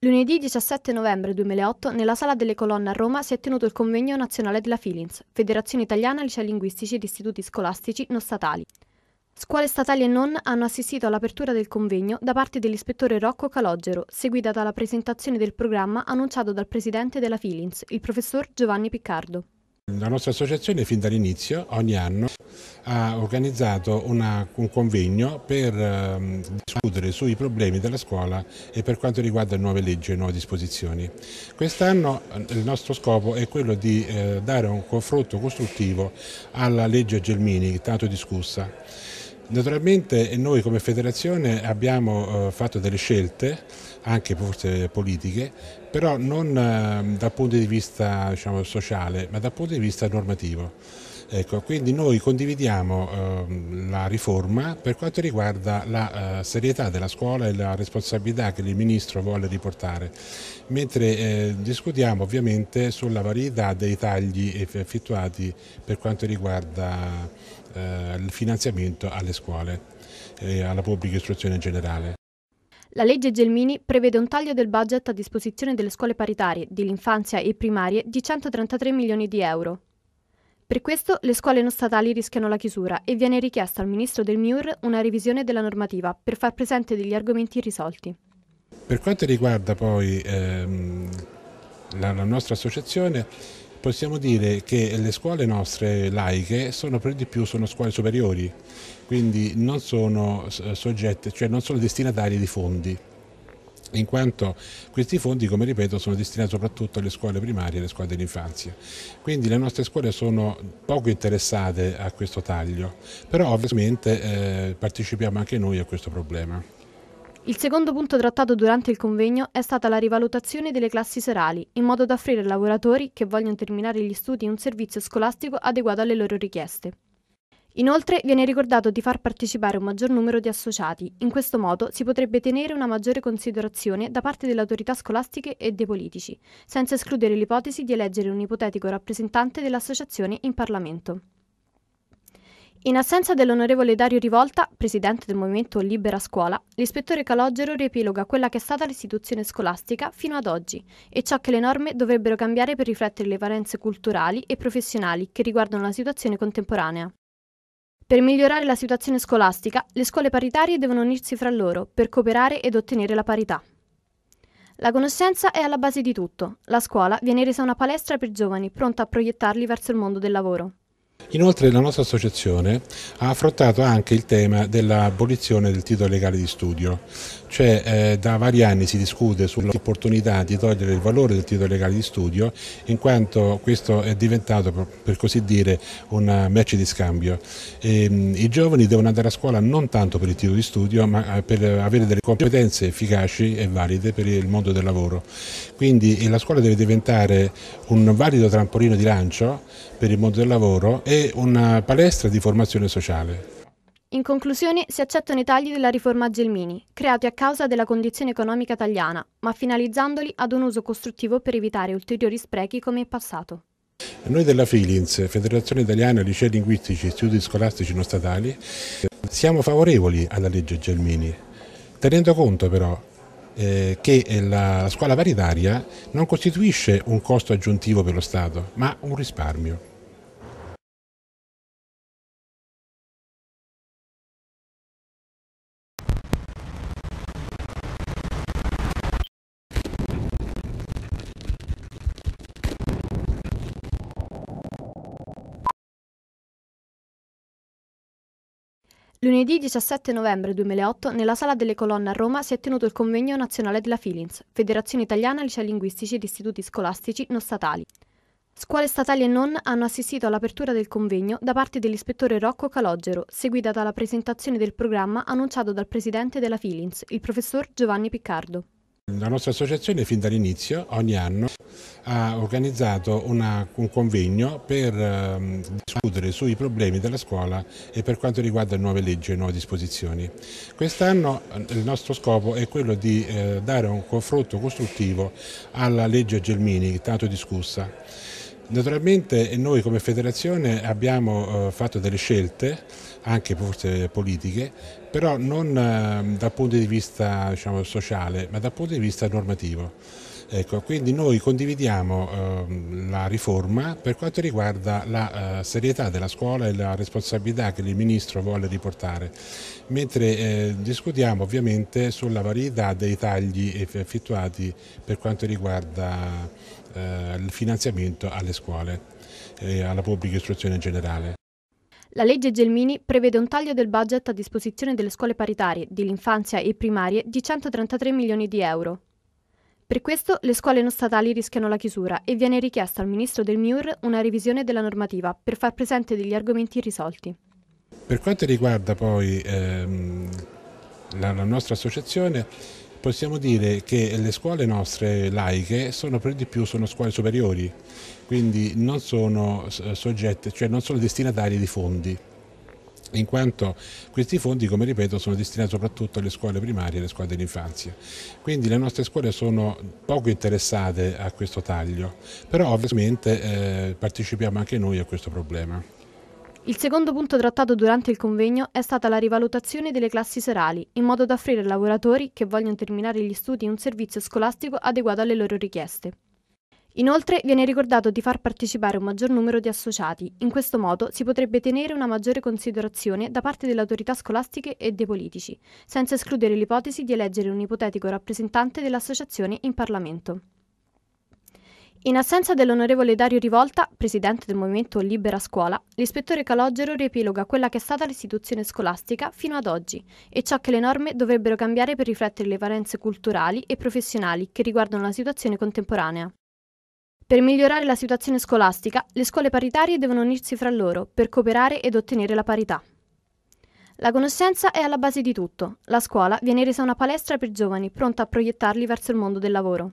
Lunedì 17 novembre 2008, nella Sala delle Colonne a Roma, si è tenuto il convegno nazionale della Filins, Federazione Italiana Licei Linguistici ed Istituti Scolastici Non Statali. Scuole statali e non hanno assistito all'apertura del convegno da parte dell'ispettore Rocco Calogero, seguita dalla presentazione del programma annunciato dal presidente della Filins, il professor Giovanni Piccardo. La nostra associazione fin dall'inizio, ogni anno, ha organizzato una, un convegno per um, discutere sui problemi della scuola e per quanto riguarda nuove leggi e nuove disposizioni. Quest'anno eh, il nostro scopo è quello di eh, dare un confronto costruttivo alla legge Gelmini, tanto discussa Naturalmente noi come federazione abbiamo eh, fatto delle scelte, anche forse politiche, però non ehm, dal punto di vista diciamo, sociale, ma dal punto di vista normativo. Ecco, quindi noi condividiamo eh, la riforma per quanto riguarda la eh, serietà della scuola e la responsabilità che il Ministro vuole riportare, mentre eh, discutiamo ovviamente sulla varietà dei tagli effettuati per quanto riguarda eh, il finanziamento alle scuole e alla pubblica istruzione in generale. La legge Gelmini prevede un taglio del budget a disposizione delle scuole paritarie dell'infanzia e primarie di 133 milioni di euro. Per questo le scuole non statali rischiano la chiusura e viene richiesta al ministro del MIUR una revisione della normativa per far presente degli argomenti irrisolti. Per quanto riguarda poi ehm, la, la nostra associazione, possiamo dire che le scuole nostre laiche sono per di più sono scuole superiori, quindi non sono soggette, cioè non sono destinatarie di fondi in quanto questi fondi, come ripeto, sono destinati soprattutto alle scuole primarie e alle scuole dell'infanzia. Quindi le nostre scuole sono poco interessate a questo taglio, però ovviamente eh, partecipiamo anche noi a questo problema. Il secondo punto trattato durante il convegno è stata la rivalutazione delle classi serali, in modo da offrire ai lavoratori che vogliono terminare gli studi un servizio scolastico adeguato alle loro richieste. Inoltre viene ricordato di far partecipare un maggior numero di associati. In questo modo si potrebbe tenere una maggiore considerazione da parte delle autorità scolastiche e dei politici, senza escludere l'ipotesi di eleggere un ipotetico rappresentante dell'associazione in Parlamento. In assenza dell'onorevole Dario Rivolta, presidente del movimento Libera Scuola, l'ispettore Calogero riepiloga quella che è stata l'istituzione scolastica fino ad oggi e ciò che le norme dovrebbero cambiare per riflettere le valenze culturali e professionali che riguardano la situazione contemporanea. Per migliorare la situazione scolastica, le scuole paritarie devono unirsi fra loro per cooperare ed ottenere la parità. La conoscenza è alla base di tutto. La scuola viene resa una palestra per giovani pronta a proiettarli verso il mondo del lavoro. Inoltre la nostra associazione ha affrontato anche il tema dell'abolizione del titolo legale di studio, cioè eh, da vari anni si discute sull'opportunità di togliere il valore del titolo legale di studio in quanto questo è diventato per così dire un match di scambio. E, ehm, I giovani devono andare a scuola non tanto per il titolo di studio ma eh, per avere delle competenze efficaci e valide per il mondo del lavoro. Quindi eh, la scuola deve diventare un valido trampolino di lancio per il mondo del lavoro e una palestra di formazione sociale. In conclusione si accettano i tagli della riforma Gelmini, creati a causa della condizione economica italiana, ma finalizzandoli ad un uso costruttivo per evitare ulteriori sprechi come in passato. Noi della Filins, Federazione Italiana Licei Linguistici e Istituti Scolastici Non Statali, siamo favorevoli alla legge Gelmini, tenendo conto però eh, che la scuola paritaria non costituisce un costo aggiuntivo per lo Stato, ma un risparmio. Lunedì 17 novembre 2008 nella Sala delle Colonne a Roma si è tenuto il convegno nazionale della Filins, Federazione Italiana Licei Linguistici ed Istituti Scolastici Non Statali. Scuole statali e non hanno assistito all'apertura del convegno da parte dell'ispettore Rocco Calogero, seguita dalla presentazione del programma annunciato dal presidente della Filins, il professor Giovanni Piccardo. La nostra associazione fin dall'inizio, ogni anno, ha organizzato una, un convegno per um, discutere sui problemi della scuola e per quanto riguarda nuove leggi e nuove disposizioni. Quest'anno eh, il nostro scopo è quello di eh, dare un confronto costruttivo alla legge Gelmini, tanto discussa Naturalmente noi come federazione abbiamo eh, fatto delle scelte, anche forse politiche, però non ehm, dal punto di vista diciamo, sociale, ma dal punto di vista normativo. Ecco, quindi noi condividiamo eh, la riforma per quanto riguarda la eh, serietà della scuola e la responsabilità che il Ministro vuole riportare, mentre eh, discutiamo ovviamente sulla validità dei tagli effettuati per quanto riguarda eh, il finanziamento alle scuole e alla pubblica istruzione in generale. La legge Gelmini prevede un taglio del budget a disposizione delle scuole paritarie dell'infanzia e primarie di 133 milioni di euro. Per questo le scuole non statali rischiano la chiusura e viene richiesta al ministro del MIUR una revisione della normativa per far presente degli argomenti irrisolti. Per quanto riguarda poi ehm, la, la nostra associazione, possiamo dire che le scuole nostre laiche sono per di più sono scuole superiori, quindi non sono soggette, cioè non sono destinatarie di fondi in quanto questi fondi, come ripeto, sono destinati soprattutto alle scuole primarie e alle scuole dell'infanzia. Quindi le nostre scuole sono poco interessate a questo taglio, però ovviamente eh, partecipiamo anche noi a questo problema. Il secondo punto trattato durante il convegno è stata la rivalutazione delle classi serali, in modo da offrire ai lavoratori che vogliono terminare gli studi un servizio scolastico adeguato alle loro richieste. Inoltre viene ricordato di far partecipare un maggior numero di associati. In questo modo si potrebbe tenere una maggiore considerazione da parte delle autorità scolastiche e dei politici, senza escludere l'ipotesi di eleggere un ipotetico rappresentante dell'associazione in Parlamento. In assenza dell'onorevole Dario Rivolta, presidente del movimento Libera Scuola, l'ispettore Calogero riepiloga quella che è stata l'istituzione scolastica fino ad oggi e ciò che le norme dovrebbero cambiare per riflettere le valenze culturali e professionali che riguardano la situazione contemporanea. Per migliorare la situazione scolastica, le scuole paritarie devono unirsi fra loro per cooperare ed ottenere la parità. La conoscenza è alla base di tutto. La scuola viene resa una palestra per giovani pronta a proiettarli verso il mondo del lavoro.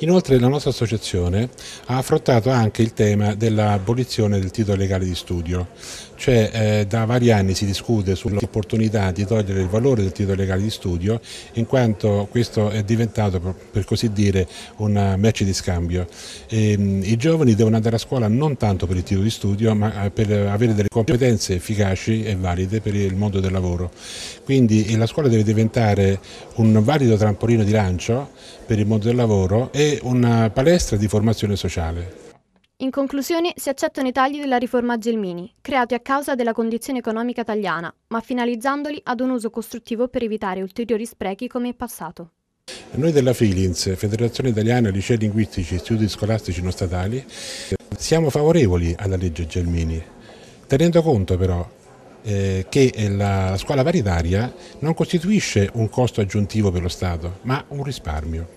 Inoltre la nostra associazione ha affrontato anche il tema dell'abolizione del titolo legale di studio, cioè eh, da vari anni si discute sull'opportunità di togliere il valore del titolo legale di studio in quanto questo è diventato per così dire un match di scambio. E, ehm, I giovani devono andare a scuola non tanto per il titolo di studio ma eh, per avere delle competenze efficaci e valide per il mondo del lavoro. Quindi eh, la scuola deve diventare un valido trampolino di lancio per il mondo del lavoro e una eh, palestra di formazione sociale. In conclusione si accettano i tagli della riforma Gelmini, creati a causa della condizione economica italiana, ma finalizzandoli ad un uso costruttivo per evitare ulteriori sprechi come in passato. Noi della Filins, Federazione Italiana Licei Linguistici e Studi Scolastici Non Statali, siamo favorevoli alla legge Gelmini, tenendo conto però eh, che la scuola paritaria non costituisce un costo aggiuntivo per lo Stato, ma un risparmio.